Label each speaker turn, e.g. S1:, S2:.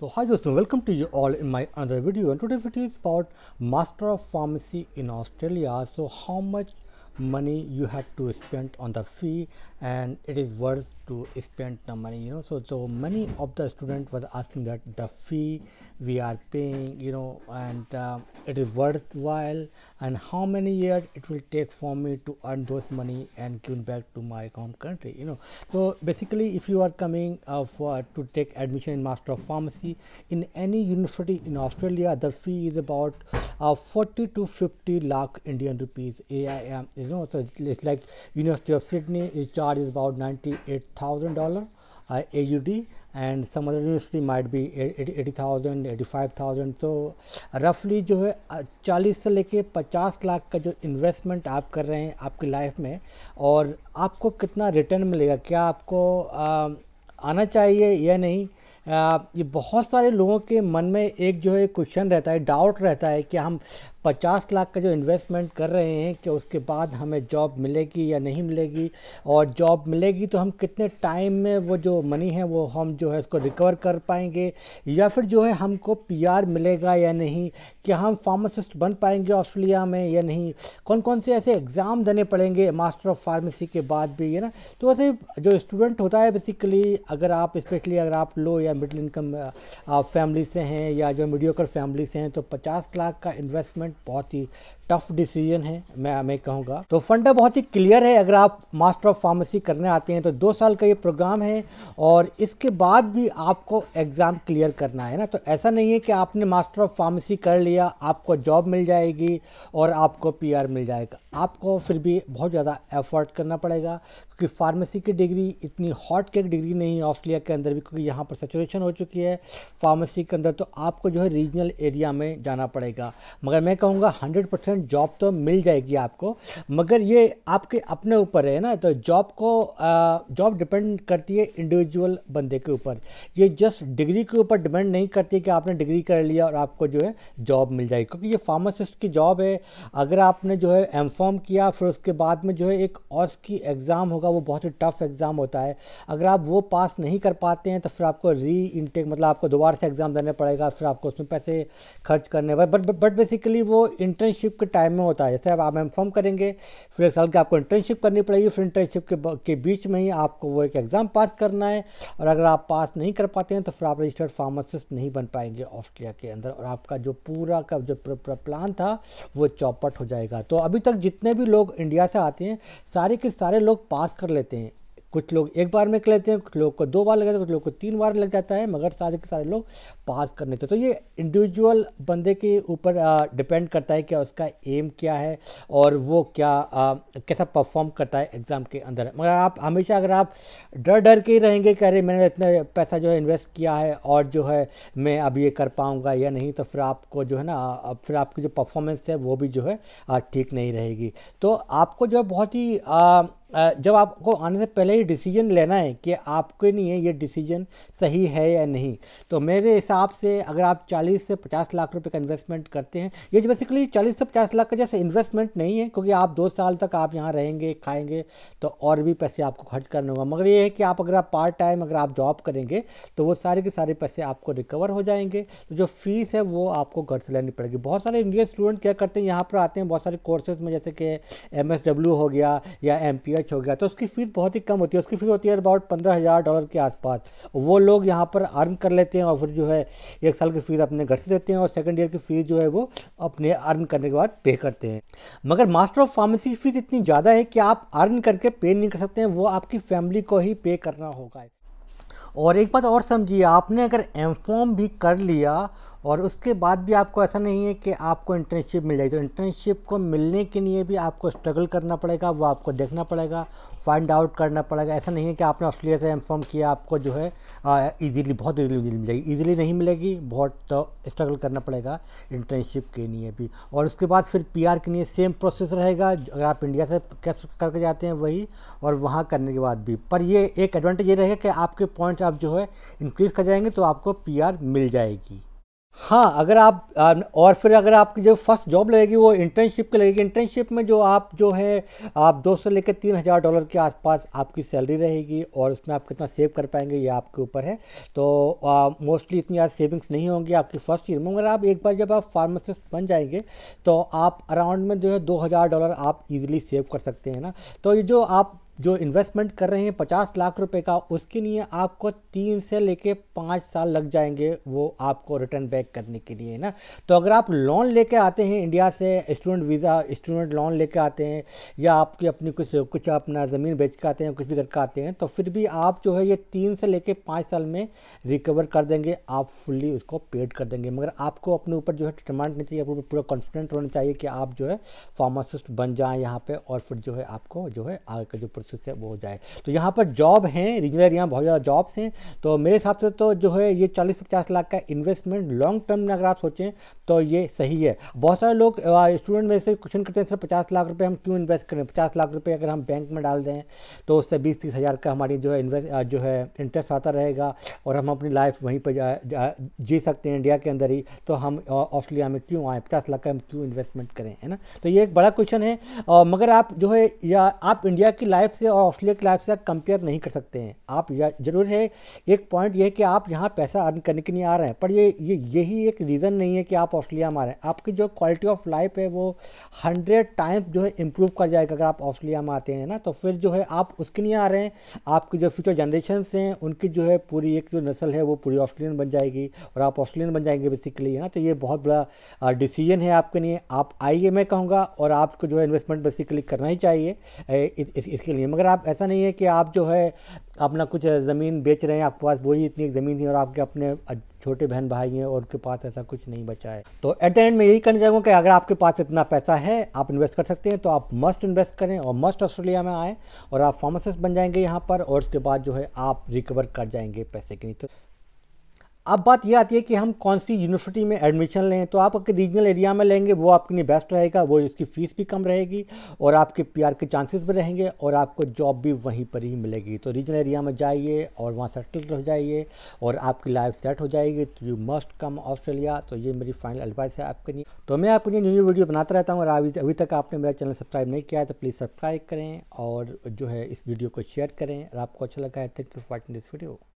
S1: So hi guys, welcome to you all in my another video and today's video is about Master of Pharmacy in Australia. So how much money you have to spend on the fee and it is worth to spend the money you know so so many of the student was asking that the fee we are paying you know and uh, it is worthwhile and how many years it will take for me to earn those money and give back to my home country you know so basically if you are coming uh, for to take admission in master of pharmacy in any university in australia the fee is about uh, 40 to 50 lakh indian rupees aim is you know so it's like university of sydney it charges about 98000 dollar uh, AUD and some other university might be 80,000, 85,000 तो रफली जो है 40 से लेके 50 लाख का जो investment आप कर रहे हैं आपकी लाइफ में और आपको कितना रिटर्न मिलेगा क्या आपको आ, आना चाहिए या नहीं ये बहुत सारे लोगों के मन में एक जो है क्वेश्चन रहता है डाउट रहता है कि हम 50 लाख का जो इन्वेस्टमेंट कर रहे हैं कि उसके बाद हमें जॉब मिलेगी या नहीं मिलेगी और जॉब मिलेगी तो हम कितने टाइम में वो जो मनी है वो हम जो है उसको रिकवर कर पाएंगे या फिर जो है हमको पीआर मिलेगा या नहीं कि हम फार्मासिस्ट बन पाएंगे ऑस्ट्रेलिया में या नहीं कौन कौन से ऐसे एग्ज़ाम देने पड़ेंगे मास्टर ऑफ फार्मेसी के बाद भी है ना तो ऐसे जो स्टूडेंट होता है बेसिकली अगर आप स्पेशली अगर आप लो या मिडिल इनकम फैमिली से हैं या जो मीडियोकर फैमिली से हैं तो 50 लाख का इन्वेस्टमेंट बहुत ही टफ डिसीजन है मैं मैं कहूँगा तो फंडा बहुत ही क्लियर है अगर आप मास्टर ऑफ फार्मेसी करने आते हैं तो दो साल का ये प्रोग्राम है और इसके बाद भी आपको एग्ज़ाम क्लियर करना है ना तो ऐसा नहीं है कि आपने मास्टर ऑफ फार्मेसी कर लिया आपको जॉब मिल जाएगी और आपको पीआर मिल जाएगा आपको फिर भी बहुत ज़्यादा एफर्ट करना पड़ेगा क्योंकि फार्मेसी की डिग्री इतनी हॉट केक डिग्री नहीं है ऑस्ट्रेलिया के अंदर भी क्योंकि यहाँ पर सेचुरेशन हो चुकी है फार्मेसी के अंदर तो आपको जो है रीजनल एरिया में जाना पड़ेगा मगर मैं कहूँगा हंड्रेड परसेंट जॉब तो मिल जाएगी आपको मगर ये आपके अपने ऊपर है ना तो जॉब को जॉब डिपेंड करती है इंडिविजुअल बंदे के ऊपर ये जस्ट डिग्री के ऊपर डिपेंड नहीं करती कि आपने डिग्री कर लिया और आपको जो है जॉब मिल जाएगी क्योंकि ये फार्मासिस्ट की जॉब है अगर आपने जो है एम किया फिर उसके बाद में जो है एक और की एग्ज़ाम होगा होगा वो बहुत ही टफ़ एग्ज़ाम होता है अगर आप वो पास नहीं कर पाते हैं तो फिर आपको री इनटेक मतलब आपको दोबारा से एग्ज़ाम देना पड़ेगा फिर आपको उसमें पैसे खर्च करने बट बट बेसिकली वो इंटर्नशिप के टाइम में होता है जैसे आप एम फॉर्म करेंगे फिर एक साल की आपको इंटर्नशिप करनी पड़ेगी फिर इंटर्नशिप के, के बीच में ही आपको वो एक एग्ज़ाम पास करना है और अगर आप पास नहीं कर पाते हैं तो फिर आप रजिस्टर्ड फार्मासिस्ट नहीं बन पाएंगे ऑस्ट्रेलिया के अंदर और आपका जो पूरा का जो प्लान था वो चौपट हो जाएगा तो अभी तक जितने भी लोग इंडिया से आते हैं सारे के सारे लोग पास कर लेते हैं कुछ लोग एक बार में कर लेते हैं कुछ लोग को दो बार लग जाता है कुछ लोग को तीन बार लग जाता है मगर सारे के सारे लोग पास कर लेते हैं तो ये इंडिविजुअल बंदे के ऊपर डिपेंड करता है कि उसका एम क्या है और वो क्या आ, कैसा परफॉर्म करता है एग्ज़ाम के अंदर मगर आप हमेशा अगर आप डर डर के ही रहेंगे कि अरे मैंने इतना पैसा जो है इन्वेस्ट किया है और जो है मैं अब ये कर पाऊँगा या नहीं तो फिर आपको जो है ना फिर आपकी जो परफॉर्मेंस है वो भी जो है ठीक नहीं रहेगी तो आपको जो है बहुत ही जब आपको आने से पहले ही डिसीजन लेना है कि आपके लिए ये डिसीजन सही है या नहीं तो मेरे हिसाब से अगर आप 40 से 50 लाख रुपए का इन्वेस्टमेंट करते हैं ये बेसिकली 40 से 50 लाख का जैसे इन्वेस्टमेंट नहीं है क्योंकि आप दो साल तक आप यहाँ रहेंगे खाएंगे तो और भी पैसे आपको खर्च करने होगा मगर ये है कि आप अगर आप पार्ट टाइम अगर आप जॉब करेंगे तो वो सारे के सारे पैसे आपको रिकवर हो जाएंगे तो जो फीस है वो आपको घर से लेनी पड़ेगी बहुत सारे इंडियन स्टूडेंट क्या करते हैं यहाँ पर आते हैं बहुत सारे कोर्सेज में जैसे कि एम हो गया या एम सिलेक्ट हो गया तो उसकी फ़ीस बहुत ही कम होती है उसकी फ़ीस होती है अबाउट पंद्रह हज़ार डॉलर के आसपास वो लोग यहाँ पर अर्न कर लेते हैं और फिर जो है एक साल की फ़ीस अपने घर से देते हैं और सेकेंड ईयर की फ़ीस जो है वो अपने अर्न करने के बाद पे करते हैं मगर मास्टर ऑफ फार्मेसी फ़ीस इतनी ज़्यादा है कि आप अर्न करके पे नहीं कर सकते हैं वो आपकी फैमिली को ही पे करना होगा और एक बात और समझिए आपने अगर एम भी कर लिया और उसके बाद भी आपको ऐसा नहीं है कि आपको इंटर्नशिप मिल जाएगी तो इंटर्नशिप को मिलने के लिए भी आपको स्ट्रगल करना पड़ेगा वो आपको देखना पड़ेगा फाइंड आउट करना पड़ेगा ऐसा नहीं है कि आपने ऑस्ट्रेलिया से इन्फॉर्म किया आपको जो है ईजीली बहुत ईजीली मिल जाएगी ईजिली नहीं मिलेगी बहुत तो स्ट्रगल करना पड़ेगा इंटर्नशिप के लिए भी और उसके बाद फिर पी के लिए सेम प्रोसेस रहेगा अगर आप इंडिया से करके जाते हैं वही और वहाँ करने के बाद भी पर ये एक एडवांटेज ये रहेगा कि आपके पॉइंट आप जो है इंक्रीज़ कर जाएंगे तो आपको पी मिल जाएगी हाँ अगर आप और फिर अगर आपकी जो फर्स्ट जॉब लगेगी वो इंटर्नशिप की लगेगी इंटर्नशिप में जो आप जो है आप दो से लेकर तीन हज़ार डॉलर के आसपास आपकी सैलरी रहेगी और उसमें आप कितना सेव कर पाएंगे ये आपके ऊपर है तो मोस्टली इतनी ज़्यादा सेविंग्स नहीं होंगी आपकी फ़र्स्ट ईयर में मगर आप एक बार जब आप फार्मासिस्ट बन जाएंगे तो आप अराउंड में जो है दो हज़ार डॉलर आप ईजिली सेव कर सकते हैं ना तो ये जो आप जो इन्वेस्टमेंट कर रहे हैं पचास लाख रुपए का उसके लिए आपको तीन से लेके पाँच साल लग जाएंगे वो आपको रिटर्न बैक करने के लिए ना तो अगर आप लोन लेके आते हैं इंडिया से स्टूडेंट वीज़ा स्टूडेंट लोन लेके आते हैं या आपकी अपनी कुछ कुछ अपना ज़मीन बेच के आते हैं कुछ भी करके आते हैं तो फिर भी आप जो है ये तीन से लेके पाँच साल में रिकवर कर देंगे आप फुल्ली उसको पेड कर देंगे मगर आपको अपने ऊपर जो है डिमांड नहीं चाहिए आपको पूरा कॉन्फिडेंट होना चाहिए कि आप जो है फार्मासिस्ट बन जाएँ यहाँ पर और फिर जो है आपको जो है आगे का जो उससे वो हो जाए तो यहाँ पर जॉब हैं रीजनल एरिया बहुत ज़्यादा जॉब्स हैं तो मेरे हिसाब से तो जो है ये चालीस पचास लाख का इन्वेस्टमेंट लॉन्ग टर्म में अगर आप सोचें तो ये सही है बहुत सारे लोग स्टूडेंट में से क्वेश्चन करते हैं सर पचास लाख रुपये हम क्यों इन्वेस्ट करें पचास लाख रुपये अगर हम बैंक में डाल दें तो उससे बीस तीस हज़ार का हमारी जो है जो है इंटरेस्ट आता रहेगा और हम अपनी लाइफ वहीं पर जी सकते हैं इंडिया के अंदर ही तो हम ऑस्ट्रेलिया में क्यों आएँ पचास लाख का हम क्यों इन्वेस्टमेंट करें है ना तो ये एक बड़ा क्वेश्चन है मगर आप जो है या आप इंडिया की लाइफ से और ऑस्ट्रेलिया के लाइफ से कंपेयर नहीं कर सकते हैं आप जरूर है एक पॉइंट ये है कि आप यहाँ पैसा अर्न करने के लिए आ रहे हैं पर ये ये यही एक रीज़न नहीं है कि आप ऑस्ट्रेलिया में आ रहे हैं आपकी जो क्वालिटी ऑफ लाइफ है वो हंड्रेड टाइम्स जो है इम्प्रूव कर जाएगा अगर आप ऑस्ट्रेलिया में आते हैं ना तो फिर जो है आप उसके लिए आ रहे हैं आपकी जो फ्यूचर जनरेशन हैं उनकी जो है पूरी एक जो नस्ल है वो पूरी ऑस्ट्रेलियन बन जाएगी और आप ऑस्ट्रेलियन बन जाएंगे बेसिकली है ना तो ये बहुत बड़ा डिसीजन है आपके लिए आप आइए मैं कहूँगा और आपको जो है इन्वेस्टमेंट बेसिकली करना ही चाहिए इसके लिए है मगर आप ऐसा नहीं है कि आप जो है अपना कुछ ज़मीन बेच रहे हैं आपके पास वही इतनी एक ज़मीन थी और आपके अपने छोटे बहन भाई हैं और उनके पास ऐसा कुछ नहीं बचा है तो एट द एंड में यही कहना चाहूँगा कि अगर आपके पास इतना पैसा है आप इन्वेस्ट कर सकते हैं तो आप मस्ट इन्वेस्ट करें और मस्ट ऑस्ट्रेलिया में आएँ और आप फार्मासिस्ट बन जाएंगे यहाँ पर और उसके बाद जो है आप रिकवर कर जाएंगे पैसे के नहीं तो अब बात यह आती है कि हम कौन सी यूनिवर्सिटी में एडमिशन लें तो आप अगर रीजनल एरिया में लेंगे वो आपके लिए बेस्ट रहेगा वो उसकी फ़ीस भी कम रहेगी और आपके पीआर के चांसेस भी रहेंगे और आपको जॉब भी वहीं पर ही मिलेगी तो रीजनल एरिया में जाइए और वहाँ सेटल हो जाइए और आपकी लाइफ सेट हो जाएगी तो यू मस्ट कम ऑस्ट्रेलिया तो ये मेरी फाइनल एडवाइस है आपके लिए तो मैं आपके लिए न्यू न्यू वीडियो बनाता रहता हूँ और अभी तक आपने मेरा चैनल सब्सक्राइब नहीं किया है तो प्लीज़ सब्सक्राइब करें और जो है इस वीडियो को शेयर करें और आपको अच्छा लगा है thank you for watching this video